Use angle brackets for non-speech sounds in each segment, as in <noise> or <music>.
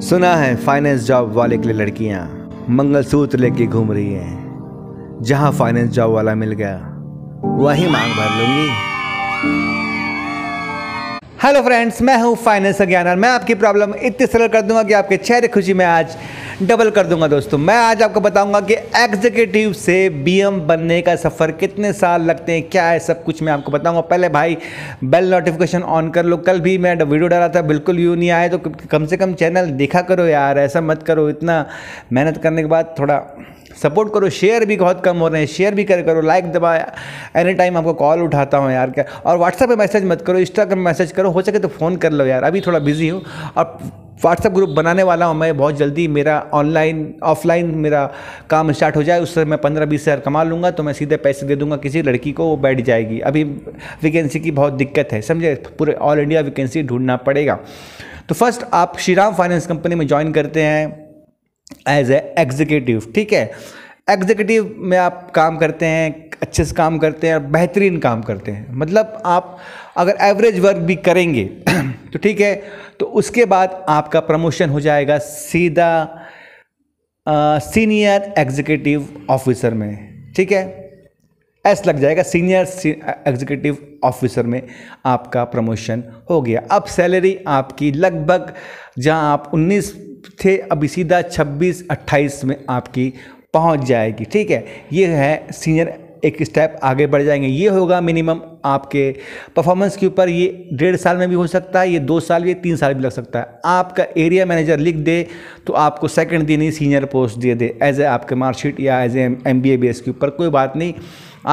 सुना है finance job वाले के लिए लड़कियां मंगलसूत्र लेके घूम रही हैं जहां फाइनेंस जॉब वाला मिल गया वही मांग भर लूंगी हेलो फ्रेंड्स मैं हूं फाइनेंस अज्ञान मैं आपकी प्रॉब्लम इतनी सरल कर दूंगा कि आपके चेहरे खुशी में आज डबल कर दूंगा दोस्तों मैं आज आपको बताऊंगा कि एग्जीक्यूटिव से बीएम बनने का सफ़र कितने साल लगते हैं क्या है सब कुछ मैं आपको बताऊंगा पहले भाई बेल नोटिफिकेशन ऑन कर लो कल भी मैं वीडियो डाला था बिल्कुल व्यू नहीं आया तो कम से कम चैनल देखा करो यार ऐसा मत करो इतना मेहनत करने के बाद थोड़ा सपोर्ट करो शेयर भी बहुत कम हो रहे हैं शेयर भी कर करो लाइक दबा एनी टाइम आपको कॉल उठाता हूँ यार क्या और व्हाट्सएप पे मैसेज मत करो इंस्टाग्राम मैसेज करो हो सके तो फ़ोन कर लो यार अभी थोड़ा बिजी हो और व्हाट्सएप ग्रुप बनाने वाला हूँ मैं बहुत जल्दी मेरा ऑनलाइन ऑफलाइन मेरा काम स्टार्ट हो जाए उससे मैं पंद्रह बीस हज़ार कमा लूँगा तो मैं सीधे पैसे दे दूँगा किसी लड़की को वो बैठ जाएगी अभी वैकेंसी की बहुत दिक्कत है समझे पूरे ऑल इंडिया वैकेंसी ढूंढना पड़ेगा तो फर्स्ट आप श्री राम फाइनेंस कंपनी में ज्वाइन करते हैं एज ए एग्जीक्यूटिव ठीक है एग्जीक्यूटिव में आप काम करते हैं अच्छे से काम करते हैं और बेहतरीन काम करते हैं मतलब आप अगर एवरेज वर्क भी करेंगे <clears throat> तो ठीक है तो उसके बाद आपका प्रमोशन हो जाएगा सीधा सीनियर एग्जीक्यूटिव ऑफिसर में ठीक है एस लग जाएगा सीनियर एग्जीक्यूटिव ऑफिसर में आपका प्रमोशन हो गया अब सैलरी आपकी लगभग जहां आप 19 थे अभी सीधा 26 28 में आपकी पहुंच जाएगी ठीक है ये है सीनियर एक स्टेप आगे बढ़ जाएंगे ये होगा मिनिमम आपके परफॉर्मेंस के ऊपर ये डेढ़ साल में भी हो सकता है ये दो साल भी तीन साल भी लग सकता है आपका एरिया मैनेजर लिख दे तो आपको सेकंड दिन ही सीनियर पोस्ट दे दे एज ए आपके मार्कशीट या as a M B base के ऊपर कोई बात नहीं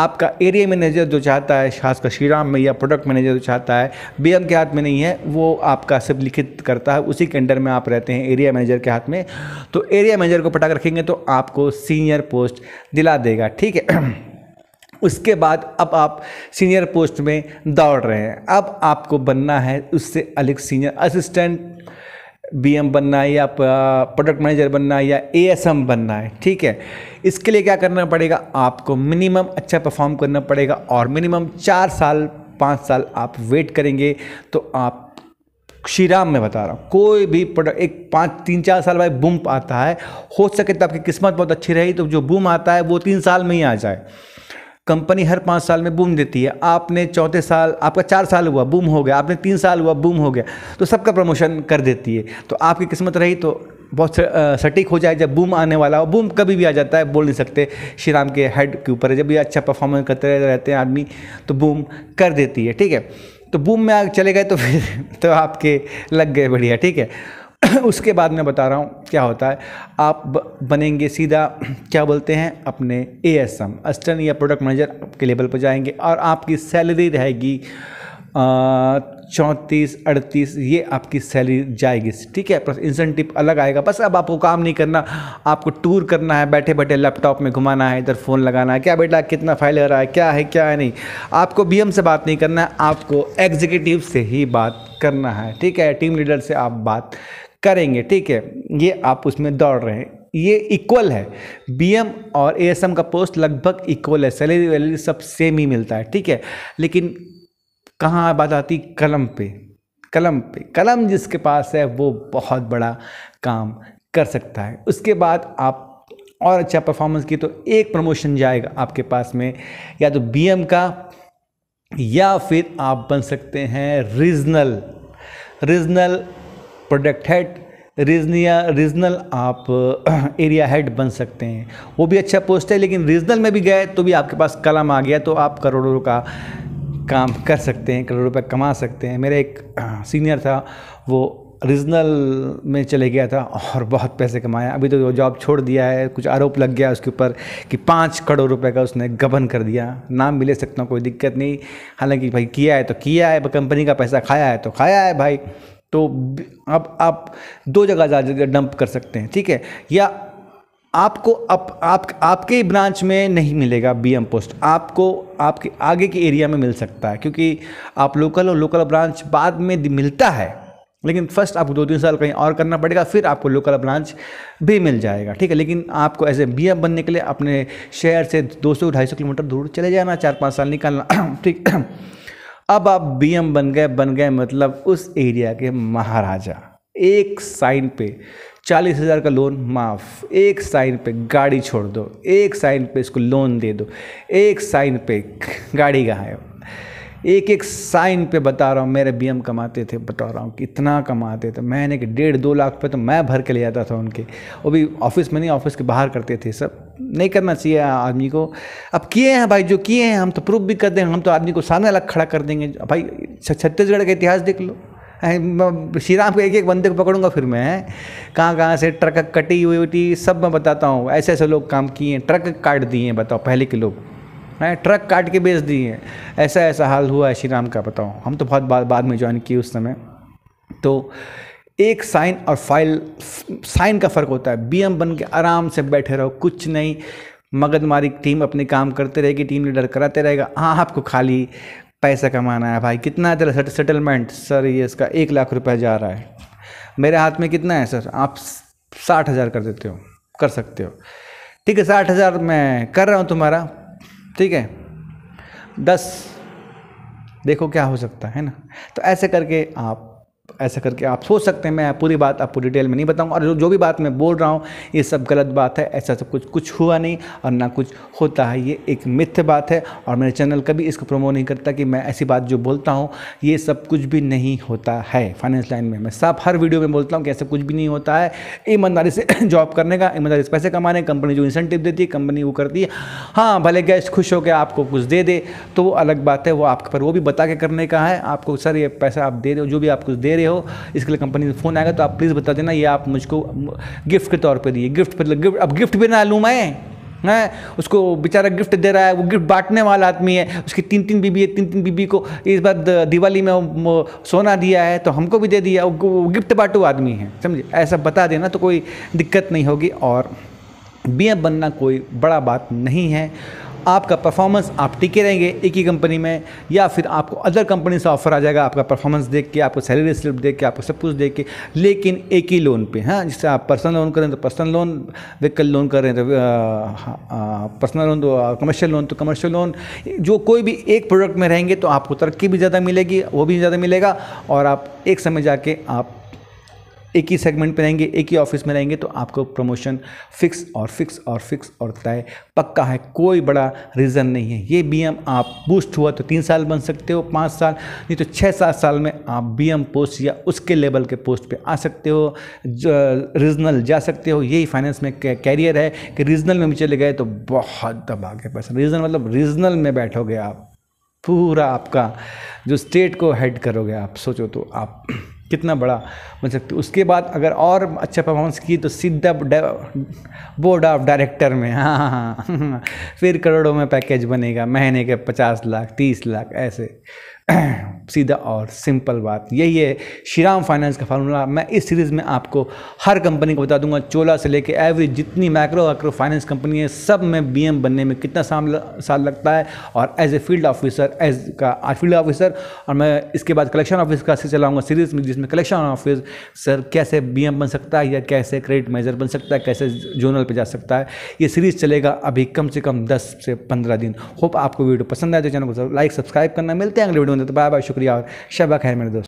आपका एरिया मैनेजर जो चाहता है खासकर श्रीराम में या प्रोडक्ट मैनेजर जो चाहता है बी के हाथ में नहीं है वो आपका सब लिखित करता है उसी के अंडर में आप रहते हैं एरिया मैनेजर के हाथ में तो एरिया मैनेजर को पटाकर रखेंगे तो आपको सीनियर पोस्ट दिला देगा ठीक है <clears throat> उसके बाद अब आप सीनियर पोस्ट में दौड़ रहे हैं अब आपको बनना है उससे अलग सीनियर असिस्टेंट बीएम बनना है या प्रोडक्ट मैनेजर बनना है या एएसएम बनना है ठीक है इसके लिए क्या करना पड़ेगा आपको मिनिमम अच्छा परफॉर्म करना पड़ेगा और मिनिमम चार साल पाँच साल आप वेट करेंगे तो आप श्रीराम में बता रहा हूँ कोई भी प्रोडक्ट एक पाँच तीन चार साल बाद बूम आता है हो सके तो आपकी किस्मत बहुत अच्छी रही तो जो बूम आता है वो तीन साल में ही आ जाए कंपनी हर पाँच साल में बूम देती है आपने चौथे साल आपका चार साल हुआ बूम हो गया आपने तीन साल हुआ बूम हो गया तो सबका प्रमोशन कर देती है तो आपकी किस्मत रही तो बहुत सटीक हो जाए जब बूम आने वाला हो बूम कभी भी आ जाता है बोल नहीं सकते श्री राम के हेड के ऊपर है जब ये अच्छा परफॉर्मेंस करते रहते हैं आदमी तो बूम कर देती है ठीक है तो बूम में चले गए तो फिर <laughs> तो आपके लग गए बढ़िया ठीक है <coughs> उसके बाद मैं बता रहा हूँ क्या होता है आप बनेंगे सीधा <coughs> क्या बोलते हैं अपने ए एस एम असिस्टेंट या प्रोडक्ट मैनेजर के लेवल पर जाएंगे और आपकी सैलरी रहेगी चौंतीस अड़तीस ये आपकी सैलरी जाएगी ठीक है प्लस इंसेंटिव अलग आएगा बस अब आपको काम नहीं करना आपको टूर करना है बैठे बैठे लैपटॉप में घुमाना है इधर फ़ोन लगाना है क्या बेटा कितना फाइल हो रहा है क्या है क्या है नहीं आपको बी से बात नहीं करना है आपको एग्जीक्यूटिव से ही बात करना है ठीक है टीम लीडर से आप बात करेंगे ठीक है ये आप उसमें दौड़ रहे हैं ये इक्वल है बीएम और एएसएम का पोस्ट लगभग इक्वल है सैलरी वैलरी सब सेम ही मिलता है ठीक है लेकिन कहाँ बात आती कलम पे कलम पे कलम जिसके पास है वो बहुत बड़ा काम कर सकता है उसके बाद आप और अच्छा परफॉर्मेंस की तो एक प्रमोशन जाएगा आपके पास में या तो बीएम का या फिर आप बन सकते हैं regional regional product head regional regional आप <clears throat> एरिया हेड बन सकते हैं वो भी अच्छा पोस्ट है लेकिन रीजनल में भी गए तो भी आपके पास कलम आ गया तो आप करोड़ों का काम कर सकते हैं करोड़ों रुपये कमा सकते हैं मेरा एक <clears throat> सीनियर था वो रीजनल में चले गया था और बहुत पैसे कमाया अभी तो वो जॉब छोड़ दिया है कुछ आरोप लग गया उसके ऊपर कि पाँच करोड़ रुपए का उसने गबन कर दिया नाम भी ले सकता हूँ कोई दिक्कत नहीं हालांकि भाई किया है तो किया है कंपनी का पैसा खाया है तो खाया है भाई तो अब आप दो जगह जा डंप कर सकते हैं ठीक है या आपको अप, आप आपके ब्रांच में नहीं मिलेगा बीएम पोस्ट आपको आपके आगे के एरिया में मिल सकता है क्योंकि आप लोकल और लोकल ब्रांच बाद में मिलता है लेकिन फर्स्ट आपको दो तीन साल कहीं और करना पड़ेगा फिर आपको लोकल ब्रांच भी मिल जाएगा ठीक है लेकिन आपको एज ए बी बनने के लिए अपने शहर से दो सौ ढाई किलोमीटर दूर चले जाना चार पाँच साल निकालना <clears throat> ठीक अब आप बीएम बन गए बन गए मतलब उस एरिया के महाराजा एक साइन पे चालीस हज़ार का लोन माफ़ एक साइन पे गाड़ी छोड़ दो एक साइन पे इसको लोन दे दो एक साइन पे गाड़ी गाए है एक एक साइन पे बता रहा हूँ मेरे बी कमाते थे बता रहा हूँ कि इतना कमाते थे मैंने कि डेढ़ दो लाख पे तो मैं भर के ले जाता था उनके वो भी ऑफिस में नहीं ऑफिस के बाहर करते थे सब नहीं करना चाहिए आदमी को अब किए हैं भाई जो किए हैं हम तो प्रूफ भी कर देंगे हम तो आदमी को सामने अलग खड़ा कर देंगे भाई छत्तीसगढ़ का इतिहास देख लो श्री राम को एक एक बंदे को पकड़ूंगा फिर मैं कहाँ कहाँ से ट्रक कटी हुई थी सब मैं बताता हूँ ऐसे ऐसे लोग काम किए हैं ट्रक काट दिए हैं बताओ पहले के लोग हैं ट्रक काट के बेच दिए ऐसा ऐसा हाल हुआ है श्री राम का बताओ हम तो बहुत बाद बाद में ज्वाइन किए उस समय तो एक साइन और फाइल साइन का फ़र्क होता है बीएम बन के आराम से बैठे रहो कुछ नहीं मगजमारी टीम अपने काम करते रहेगी टीम लीडर कराते रहेगा हाँ आपको खाली पैसा कमाना है भाई कितना है तेरा सेटलमेंट सर ये इसका एक लाख रुपया जा रहा है मेरे हाथ में कितना है सर आप साठ हज़ार कर देते हो कर सकते हो ठीक है साठ हज़ार मैं कर रहा हूँ तुम्हारा ठीक है दस देखो क्या हो सकता है ना तो ऐसे करके आप ऐसा करके आप सोच सकते हैं मैं पूरी बात आपको डिटेल में नहीं बताऊंगा और जो भी बात मैं बोल रहा हूँ ये सब गलत बात है ऐसा सब कुछ कुछ हुआ नहीं और ना कुछ होता है ये एक मिथ्य बात है और मेरे चैनल कभी इसको प्रमोट नहीं करता कि मैं ऐसी बात जो बोलता हूँ ये सब कुछ भी नहीं होता है फाइनेंस लाइन में मैं साफ हर वीडियो में बोलता हूँ कि ऐसा कुछ भी नहीं होता है ईमानदारी से जॉब <clears throat> करने का ईमानदारी से पैसे कमाने कंपनी जो इंसेंटिव देती है कंपनी वो करती है हाँ भले गैस खुश होकर आपको कुछ दे दे तो वो अलग बात है वो आपके पर वो भी बता के करने का है आपको सर ये पैसा आप दे दो जो भी आप कुछ दे रहे हो इसके लिए कंपनी से फ़ोन आएगा तो आप प्लीज़ बता देना ये आप मुझको गिफ्ट के तौर पर दिए गिफ्ट पर गिफ्ट अब गिफ्ट भी ना लूँ मैं है उसको बेचारा गिफ्ट दे रहा है वो गिफ्ट बांटने वाला आदमी है उसकी तीन तीन बीबी है तीन तीन बीबी को इस बार दिवाली में सोना दिया है तो हमको भी दे दिया वो गिफ्ट बांटू आदमी है समझे ऐसा बता देना तो कोई दिक्कत नहीं होगी और बी बनना कोई बड़ा बात नहीं है आपका परफॉर्मेंस आप टिके रहेंगे एक ही कंपनी में या फिर आपको अदर कंपनी से ऑफर आ जाएगा आपका परफॉर्मेंस देख के आपको सैलरी स्लिप देख के आपको सब कुछ देख के लेकिन एक ही लोन पे हाँ जिससे आप पर्सनल लोन करें तो पर्सनल लोन व्हीकल लोन कर रहे हैं तो पर्सनल लोन हाँ, तो कमर्शियल लोन तो कमर्शियल लोन जो कोई भी एक प्रोडक्ट में रहेंगे तो आपको तरक्की भी ज़्यादा मिलेगी वो भी ज़्यादा मिलेगा और आप एक समय जाके आप एक ही सेगमेंट में रहेंगे एक ही ऑफिस में रहेंगे तो आपको प्रमोशन फिक्स और फिक्स और फिक्स और तय पक्का है कोई बड़ा रीज़न नहीं है ये बी आप बूस्ट हुआ तो तीन साल बन सकते हो पाँच साल नहीं तो छः सात साल में आप बी पोस्ट या उसके लेवल के पोस्ट पर आ सकते हो रीजनल जा सकते हो यही फाइनेंस में कैरियर है कि रीजनल में भी चले गए तो बहुत दबा के पैसा रीजनल मतलब रीजनल में बैठोगे आप पूरा आपका जो स्टेट को हेड करोगे आप सोचो तो आप कितना बड़ा बन मतलब सकती उसके बाद अगर और अच्छा परफॉर्मेंस की तो सीधा बोर्ड ऑफ डायरेक्टर में हाँ हाँ हाँ <laughs> फिर करोड़ों में पैकेज बनेगा महीने के पचास लाख तीस लाख ऐसे <clears throat> सीधा और सिंपल बात यही है श्री राम फाइनेंस का फार्मूला मैं इस सीरीज़ में आपको हर कंपनी को बता दूंगा चोला से लेके एवरेज जितनी माइक्रो माइक्रो फाइनेंस कंपनी है सब में बीएम बनने में कितना साल साल लगता है और as a field officer as का फील्ड ऑफिसर और मैं इसके बाद कलेक्शन ऑफिस का से चलाऊँगा सीरीज़ में जिसमें कलेक्शन ऑफिस सर कैसे बी बन सकता है या कैसे क्रेडिट मैनेजर बन सकता है कैसे जोनल पर जा सकता है ये सीरीज़ चलेगा अभी कम से कम दस से पंद्रह दिन होप आपको वीडियो पसंद आए तो चैनल को लाइक सब्सक्राइब करना मिलते हैं अगले वीडियो सुनते तो बाय बाय शुक्रिया और शबा खैर मेरे दोस्त